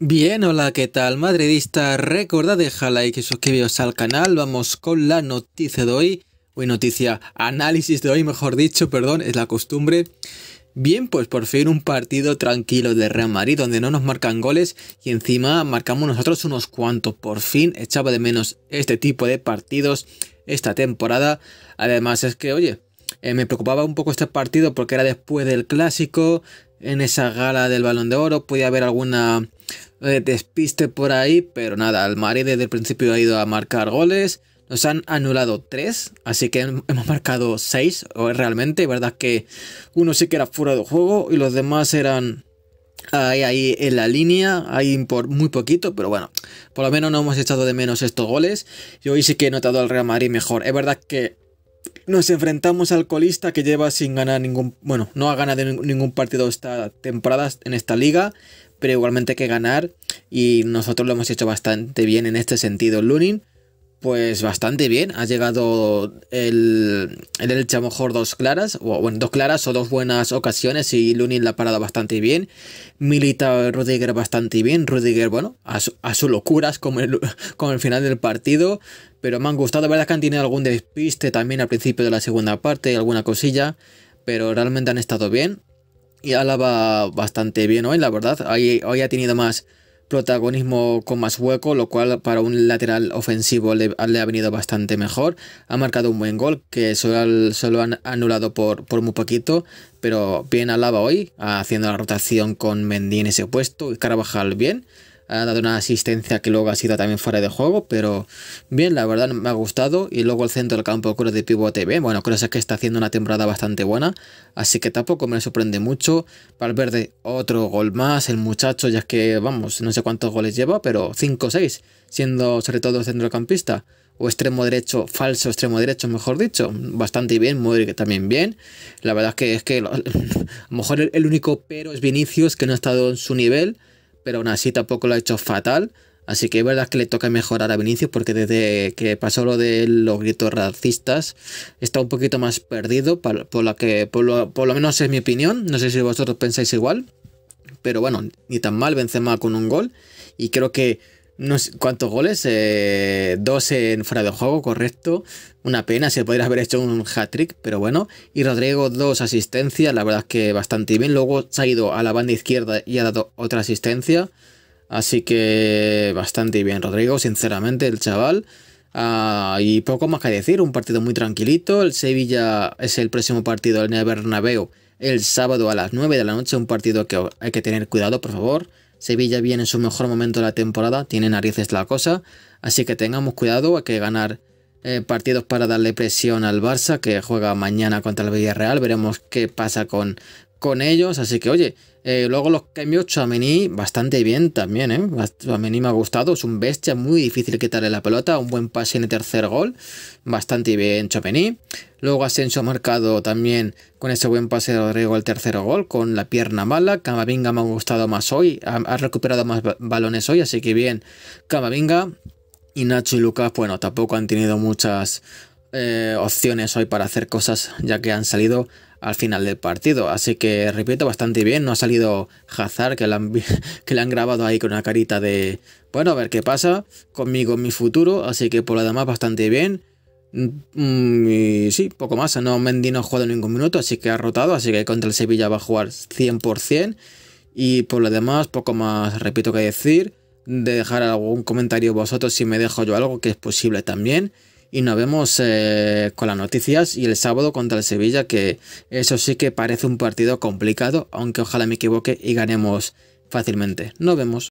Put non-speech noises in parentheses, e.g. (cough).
Bien, hola, ¿qué tal madridista? Recordad dejar like y suscribiros al canal, vamos con la noticia de hoy, hoy noticia, análisis de hoy mejor dicho, perdón, es la costumbre. Bien, pues por fin un partido tranquilo de Real Madrid donde no nos marcan goles y encima marcamos nosotros unos cuantos. Por fin echaba de menos este tipo de partidos esta temporada. Además es que, oye, eh, me preocupaba un poco este partido porque era después del clásico, en esa gala del balón de oro, podía haber alguna eh, despiste por ahí, pero nada, el Madrid desde el principio ha ido a marcar goles. Nos han anulado tres, así que hemos marcado seis realmente. Verdad que uno sí que era fuera de juego y los demás eran ahí, en la línea, ahí por muy poquito, pero bueno, por lo menos no hemos echado de menos estos goles. Y hoy sí que he notado al Real Madrid mejor. Es verdad que nos enfrentamos al colista que lleva sin ganar ningún, bueno, no ha ganado ningún partido esta temporada en esta liga, pero igualmente que ganar y nosotros lo hemos hecho bastante bien en este sentido. Lunin, pues bastante bien, ha llegado el, el a mejor dos claras, o bueno, dos claras o dos buenas ocasiones y Lunin la ha parado bastante bien, Milita Rudiger bastante bien, Rudiger, bueno, a sus locuras con el, (laughs) el final del partido, pero me han gustado, la verdad que han tenido algún despiste también al principio de la segunda parte, alguna cosilla, pero realmente han estado bien, y alaba bastante bien hoy, la verdad. Hoy, ha tenido más protagonismo con más hueco, lo cual para un lateral ofensivo le, ha venido bastante mejor. Ha marcado un buen gol que solo, han anulado por, por muy poquito, pero bien alaba hoy, haciendo la rotación con Mendy en ese puesto y Carvajal bien ha dado una asistencia que luego ha sido también fuera de juego, pero bien, la verdad me ha gustado. Y luego el centro del campo creo de pivote bien, bueno, creo que está haciendo una temporada bastante buena, así que tampoco me sorprende mucho. Para verde, otro gol más, el muchacho, ya que, vamos, no sé cuántos goles lleva, pero 5 o 6, siendo sobre todo centrocampista o extremo derecho, falso extremo derecho, mejor dicho, bastante bien, muy también bien. La verdad es que es que (laughs) a lo mejor el, único pero es Vinicius, que no ha estado en su nivel, pero aún así tampoco lo ha hecho fatal. Así que es verdad que le toca mejorar a Vinicius porque desde que pasó lo de los gritos racistas está un poquito más perdido, por, la que, lo, menos es mi opinión. No sé si vosotros pensáis igual, pero bueno, ni tan mal Benzema con un gol. Y creo que no sé cuántos goles, eh, dos en fuera de juego, correcto. Una pena, se podría haber hecho un hat-trick, pero bueno. Y Rodrigo, dos asistencias, la verdad es que bastante bien. Luego se ha ido a la banda izquierda y ha dado otra asistencia. Así que bastante bien, Rodrigo, sinceramente, el chaval. Ah, y poco más que decir, un partido muy tranquilito. El Sevilla es el próximo partido del el el sábado a las 9 de la noche, un partido que hay que tener cuidado, por favor. Sevilla viene en su mejor momento de la temporada, tiene narices la cosa, así que tengamos cuidado, a que ganar eh, partidos para darle presión al Barça, que juega mañana contra el Villarreal, veremos qué pasa con, con ellos. Así que, oye, eh, luego los cambios, Chamení, bastante bien también, ¿eh? Chuamení me ha gustado, es un bestia, muy difícil quitarle la pelota, un buen pase en el tercer gol, bastante bien Chamení. Luego Asensio ha marcado también con ese buen pase de Rodrigo el tercer gol, con la pierna mala. Camavinga me ha gustado más hoy, ha, recuperado más balones hoy, así que bien Camavinga. Y Nacho y Lucas, bueno, tampoco han tenido muchas eh, opciones hoy para hacer cosas, ya que han salido al final del partido. Así que, repito, bastante bien. No ha salido Hazard, que le han, (laughs) que le han grabado ahí con una carita de, bueno, a ver qué pasa conmigo en mi futuro. Así que, por lo demás, bastante bien. Mm, mm, y sí, poco más. No Mendy no ha jugado ningún minuto, así que ha rotado. Así que contra el Sevilla va a jugar 100%. Y por lo demás, poco más, repito, que decir. Dejar algún comentario vosotros si me dejo yo algo, que es posible también y nos vemos eh, con las noticias y el sábado contra el Sevilla, que eso sí que parece un partido complicado, aunque ojalá me equivoque y ganemos fácilmente. Nos vemos.